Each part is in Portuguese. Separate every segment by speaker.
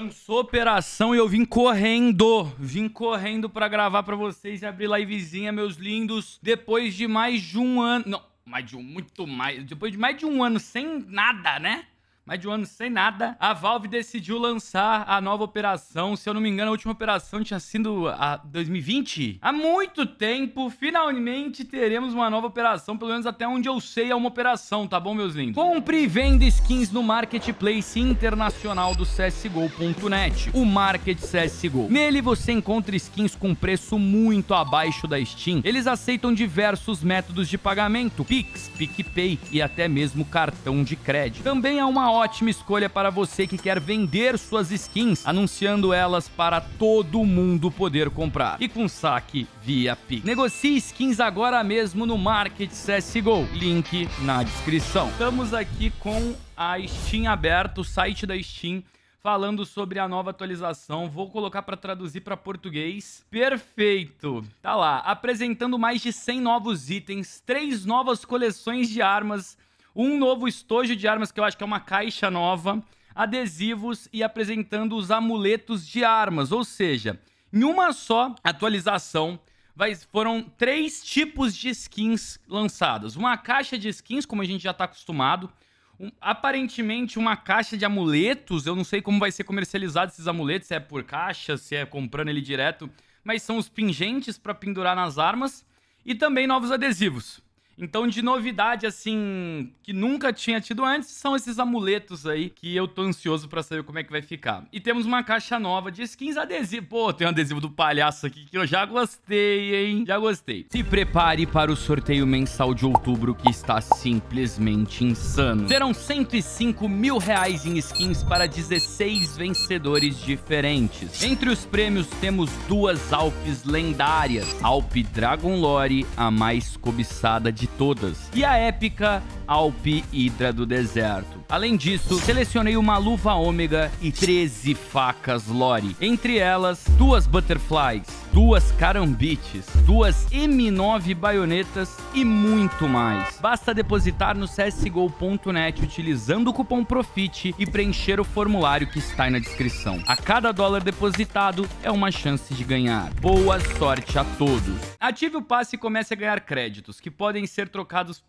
Speaker 1: Lançou operação e eu vim correndo, vim correndo para gravar para vocês e abrir livezinha, meus lindos. Depois de mais de um ano, não, mais de um, muito mais, depois de mais de um ano sem nada, né? mais de um ano sem nada, a Valve decidiu lançar a nova operação. Se eu não me engano, a última operação tinha sido a 2020. Há muito tempo, finalmente teremos uma nova operação, pelo menos até onde eu sei é uma operação, tá bom, meus lindos? Compre e venda skins no marketplace internacional do CSGO.net, o Market CSGO. Nele você encontra skins com preço muito abaixo da Steam. Eles aceitam diversos métodos de pagamento, Pix, PicPay e até mesmo cartão de crédito. Também há uma ótima escolha para você que quer vender suas skins, anunciando elas para todo mundo poder comprar. E com saque via Pix. Negocie skins agora mesmo no Market CSGO. Link na descrição. Estamos aqui com a Steam aberta, o site da Steam falando sobre a nova atualização. Vou colocar para traduzir para português. Perfeito. Tá lá, apresentando mais de 100 novos itens, três novas coleções de armas um novo estojo de armas, que eu acho que é uma caixa nova, adesivos e apresentando os amuletos de armas. Ou seja, em uma só atualização, vai, foram três tipos de skins lançadas. Uma caixa de skins, como a gente já está acostumado. Um, aparentemente, uma caixa de amuletos. Eu não sei como vai ser comercializado esses amuletos, se é por caixa, se é comprando ele direto. Mas são os pingentes para pendurar nas armas. E também novos adesivos. Então, de novidade, assim, que nunca tinha tido antes, são esses amuletos aí que eu tô ansioso para saber como é que vai ficar. E temos uma caixa nova de skins adesivo. Pô, tem um adesivo do palhaço aqui que eu já gostei, hein? Já gostei. Se prepare para o sorteio mensal de outubro que está simplesmente insano. Serão 105 mil reais em skins para 16 vencedores diferentes. Entre os prêmios temos duas Alpes lendárias. Alpe Dragon Lore, a mais cobiçada de todas, e a épica Alp Hidra do Deserto. Além disso, selecionei uma luva ômega e 13 facas lore, entre elas duas butterflies, duas carambites, duas M9 baionetas e muito mais. Basta depositar no csgo.net utilizando o cupom PROFIT e preencher o formulário que está aí na descrição. A cada dólar depositado é uma chance de ganhar. Boa sorte a todos. Ative o passe e comece a ganhar créditos, que podem ser trocados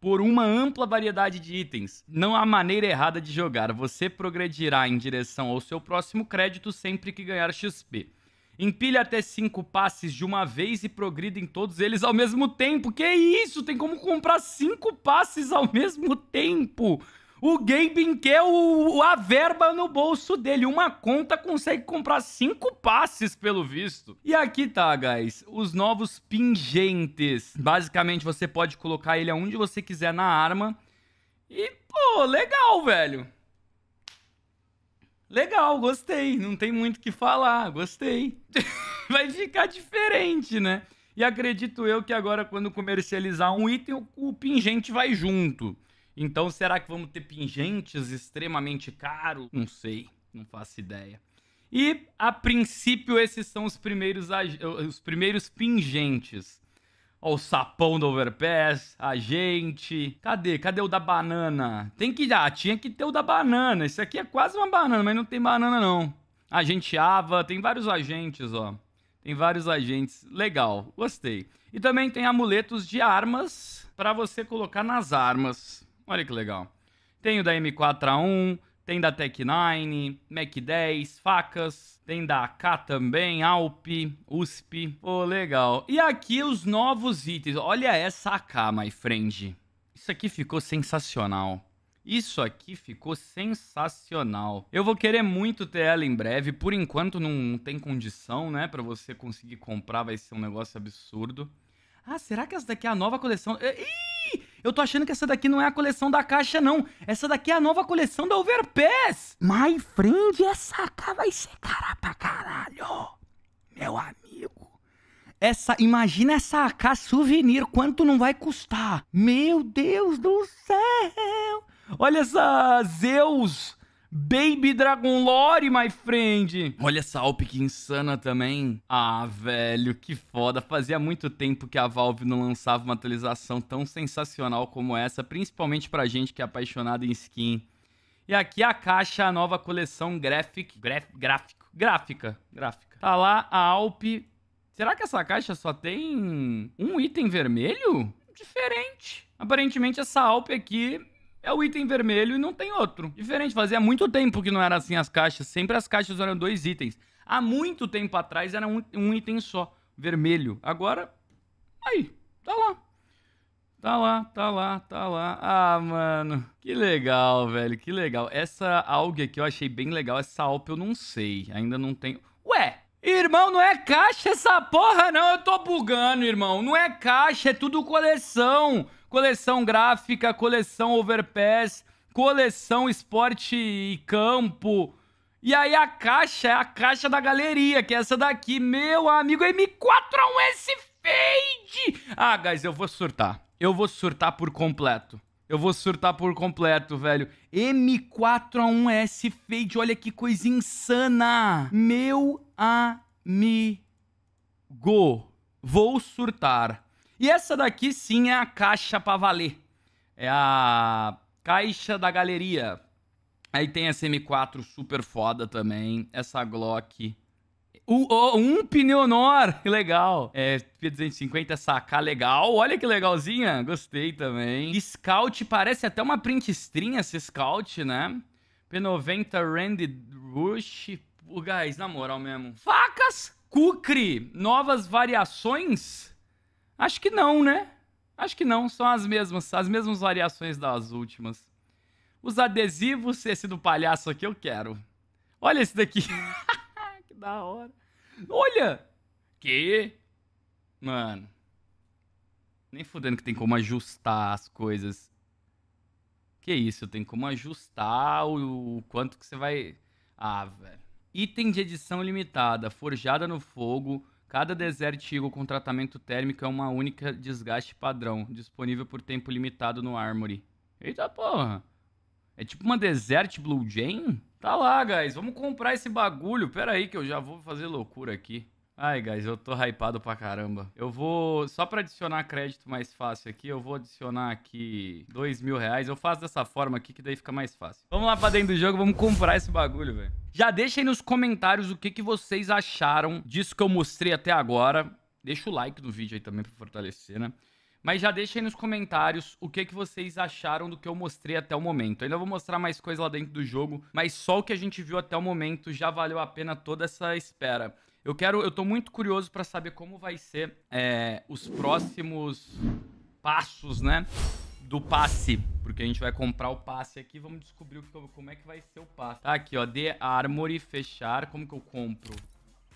Speaker 1: por uma ampla variedade de itens. Não há maneira errada de jogar. Você progredirá em direção ao seu próximo crédito sempre que ganhar XP. Empilha até cinco passes de uma vez e progrida em todos eles ao mesmo tempo. Que isso? Tem como comprar cinco passes ao mesmo tempo. O Gabin quer o, a verba no bolso dele. Uma conta consegue comprar cinco passes, pelo visto. E aqui tá, guys, os novos pingentes. Basicamente, você pode colocar ele aonde você quiser na arma. E, pô, legal, velho. Legal, gostei. Não tem muito o que falar, gostei. Vai ficar diferente, né? E acredito eu que agora, quando comercializar um item, o pingente vai junto. Então, será que vamos ter pingentes extremamente caros? Não sei, não faço ideia. E, a princípio, esses são os primeiros, os primeiros pingentes. Ó, o sapão do overpass, a gente. Cadê? Cadê o da banana? Tem que. Ah, tinha que ter o da banana. Esse aqui é quase uma banana, mas não tem banana, não. Agente Ava, tem vários agentes, ó. Tem vários agentes. Legal, gostei. E também tem amuletos de armas para você colocar nas armas. Olha que legal. Tem o da M4A1, tem da Tech9, Mac10, facas, tem da AK também, Alp, USP. Pô, legal. E aqui os novos itens. Olha essa AK, my friend. Isso aqui ficou sensacional. Isso aqui ficou sensacional. Eu vou querer muito ter ela em breve. Por enquanto não tem condição, né? Pra você conseguir comprar vai ser um negócio absurdo. Ah, será que essa daqui é a nova coleção? Ih! É, eu tô achando que essa daqui não é a coleção da caixa, não. Essa daqui é a nova coleção da Overpass. My friend, essa cá vai ser cara pra caralho. Meu amigo. Essa, imagina essa AK souvenir, quanto não vai custar? Meu Deus do céu! Olha essa Zeus Baby Dragon Lore, my friend! Olha essa Alp que insana também. Ah, velho, que foda. Fazia muito tempo que a Valve não lançava uma atualização tão sensacional como essa, principalmente pra gente que é apaixonado em skin. E aqui a caixa, a nova coleção graphic, graf, gráfico, gráfica, gráfica. Tá lá a Alp. Será que essa caixa só tem um item vermelho? Diferente. Aparentemente essa Alp aqui é o item vermelho e não tem outro. Diferente, fazia muito tempo que não era assim as caixas. Sempre as caixas eram dois itens. Há muito tempo atrás era um, um item só, vermelho. Agora, aí, tá lá. Tá lá, tá lá, tá lá. Ah, mano. Que legal, velho. Que legal. Essa AUG aqui eu achei bem legal. Essa alp eu não sei. Ainda não tenho. Ué! Irmão, não é caixa essa porra, não. Eu tô bugando, irmão. Não é caixa, é tudo coleção coleção gráfica, coleção overpass, coleção esporte e campo. E aí a caixa é a caixa da galeria, que é essa daqui. Meu amigo, M4A1S Fade! Ah, guys, eu vou surtar. Eu vou surtar por completo. Eu vou surtar por completo, velho. M4A1S Fade, olha que coisa insana! Meu amigo, vou surtar. E essa daqui sim é a caixa para valer. É a caixa da galeria. Aí tem a SM4 super foda também, essa Glock. Uh, oh, um pneonor, que legal. É, P250 essa AK legal, olha que legalzinha, gostei também. Scout, parece até uma print string essa Scout, né? P90 Randy Rush, oh, guys, na moral mesmo. Facas Kukri, novas variações Acho que não, né? Acho que não, são as mesmas, as mesmas variações das últimas. Os adesivos, esse do palhaço aqui eu quero. Olha esse daqui. que da hora. Olha! Que? Mano. Nem fudendo que tem como ajustar as coisas. Que isso, tem como ajustar o, o quanto que você vai... Ah, velho. Item de edição limitada, forjada no fogo, Cada Desert Eagle com tratamento térmico é uma única desgaste padrão, disponível por tempo limitado no Armory. Eita porra! É tipo uma Desert Blue Jane? Tá lá, guys, vamos comprar esse bagulho. Pera aí que eu já vou fazer loucura aqui. Ai, guys, eu tô hypado pra caramba. Eu vou, só pra adicionar crédito mais fácil aqui, eu vou adicionar aqui dois mil reais. Eu faço dessa forma aqui que daí fica mais fácil. Vamos lá pra dentro do jogo, vamos comprar esse bagulho, velho. Já deixa aí nos comentários o que, que vocês acharam disso que eu mostrei até agora. Deixa o like no vídeo aí também para fortalecer, né? Mas já deixa aí nos comentários o que, que vocês acharam do que eu mostrei até o momento. Eu ainda vou mostrar mais coisa lá dentro do jogo, mas só o que a gente viu até o momento já valeu a pena toda essa espera. Eu quero, eu tô muito curioso para saber como vai ser é, os próximos passos, né, do passe porque a gente vai comprar o passe aqui, vamos descobrir como é que vai ser o passe. Tá aqui, ó, de Armory, fechar, como que eu compro?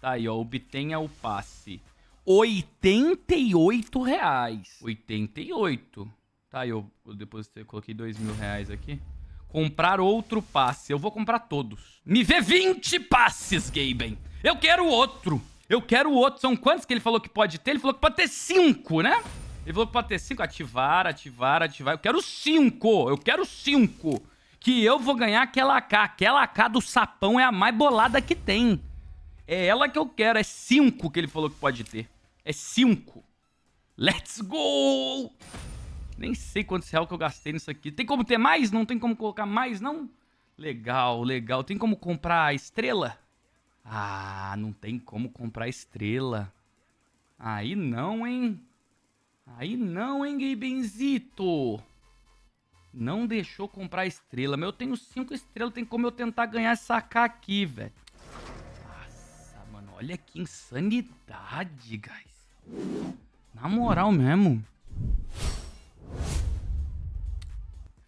Speaker 1: Tá aí, ó, obtenha o passe. 88 reais. 88. Tá aí, eu, eu depositei, coloquei 2 mil reais aqui. Comprar outro passe. Eu vou comprar todos. Me vê 20 passes, Gaben. Eu quero outro. Eu quero outro. São quantos que ele falou que pode ter? Ele falou que pode ter 5, né? Ele falou que pode ter cinco. Ativar, ativar, ativar. Eu quero cinco. Eu quero cinco. Que eu vou ganhar aquela AK. Aquela AK do sapão é a mais bolada que tem. É ela que eu quero. É cinco que ele falou que pode ter. É cinco. Let's go! Nem sei quantos real que eu gastei nisso aqui. Tem como ter mais? Não tem como colocar mais, não? Legal, legal. Tem como comprar a estrela? Ah, não tem como comprar a estrela. Aí não, hein? Aí não, hein, Gabenzito? Não deixou comprar estrela. Mas eu tenho cinco estrelas. Tem como eu tentar ganhar essa K aqui, velho. Nossa, mano. Olha que insanidade, guys. Na moral mesmo.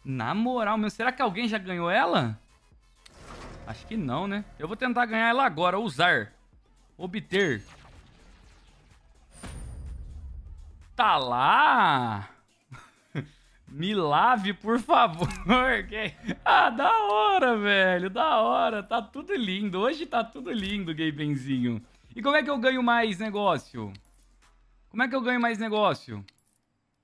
Speaker 1: Na moral mesmo. Será que alguém já ganhou ela? Acho que não, né? Eu vou tentar ganhar ela agora. Usar. Obter. tá lá? Me lave, por favor. ah, da hora, velho. Da hora. Tá tudo lindo. Hoje tá tudo lindo, Gabenzinho. E como é que eu ganho mais negócio? Como é que eu ganho mais negócio? O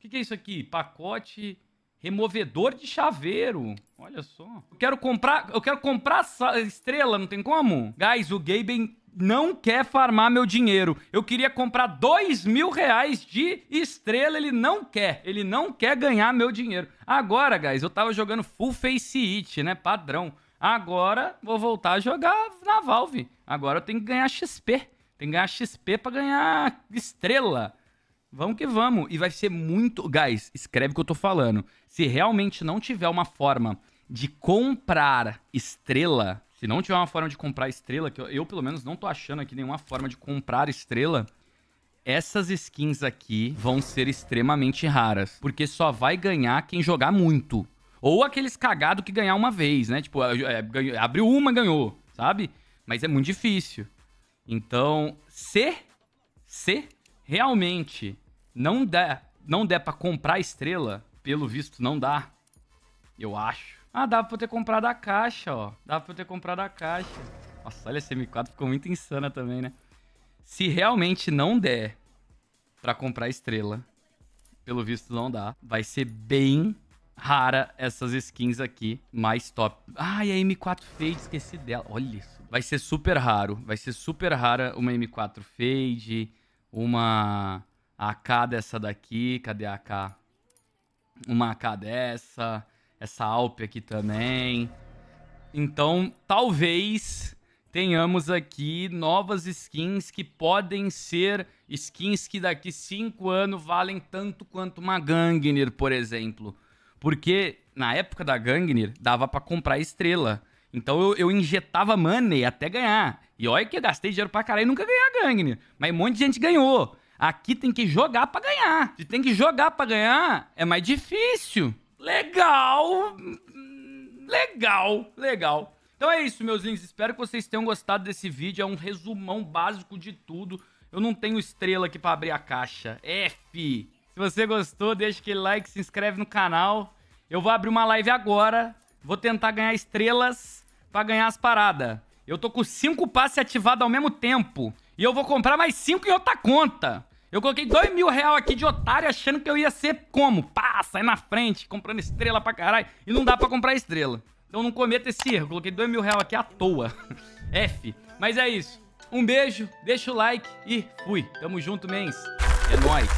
Speaker 1: que, que é isso aqui? Pacote removedor de chaveiro. Olha só. Eu quero comprar, eu quero comprar estrela, não tem como? Guys, o Gaben não quer farmar meu dinheiro. Eu queria comprar dois mil reais de estrela, ele não quer. Ele não quer ganhar meu dinheiro. Agora, guys, eu tava jogando full face hit, né? Padrão. Agora vou voltar a jogar na Valve. Agora eu tenho que ganhar XP. Tem que ganhar XP pra ganhar estrela. Vamos que vamos. E vai ser muito. Guys, escreve o que eu tô falando. Se realmente não tiver uma forma de comprar estrela, se não tiver uma forma de comprar estrela, que eu, eu pelo menos não tô achando aqui nenhuma forma de comprar estrela, essas skins aqui vão ser extremamente raras. Porque só vai ganhar quem jogar muito. Ou aqueles cagado que ganhar uma vez, né? Tipo, é, é abriu uma, ganhou, sabe? Mas é muito difícil. Então, se, se realmente não der, não der pra comprar estrela, pelo visto não dá, eu acho. Ah, dava pra eu ter comprado a caixa, ó. Dava pra eu ter comprado a caixa. Nossa, olha, essa M4 ficou muito insana também, né? Se realmente não der pra comprar estrela, pelo visto não dá, vai ser bem rara essas skins aqui, mais top. Ah, e a M4 Fade, esqueci dela. Olha isso. Vai ser super raro. Vai ser super rara uma M4 Fade, uma AK dessa daqui. Cadê a AK? Uma AK dessa essa Alp aqui também. Então, talvez tenhamos aqui novas skins que podem ser skins que daqui 5 anos valem tanto quanto uma Gangner, por exemplo. Porque na época da Gangner dava para comprar estrela. Então eu, eu, injetava money até ganhar. E olha que eu gastei dinheiro pra caralho e nunca ganhei a Gangner. Mas um monte de gente ganhou. Aqui tem que jogar para ganhar. Se tem que jogar para ganhar, é mais difícil. Legal! Legal, legal. Então é isso, meus lindos. Espero que vocês tenham gostado desse vídeo. É um resumão básico de tudo. Eu não tenho estrela aqui pra abrir a caixa. F! Se você gostou, deixa aquele like, se inscreve no canal. Eu vou abrir uma live agora. Vou tentar ganhar estrelas pra ganhar as paradas. Eu tô com cinco passes ativados ao mesmo tempo. E eu vou comprar mais cinco em outra conta. Eu coloquei dois mil real aqui de otário achando que eu ia ser como? Pá, sai na frente, comprando estrela pra caralho. E não dá pra comprar estrela. Então não cometa esse erro. Coloquei dois mil real aqui à toa. F. Mas é isso. Um beijo, deixa o like e fui. Tamo junto, mens. É nóis.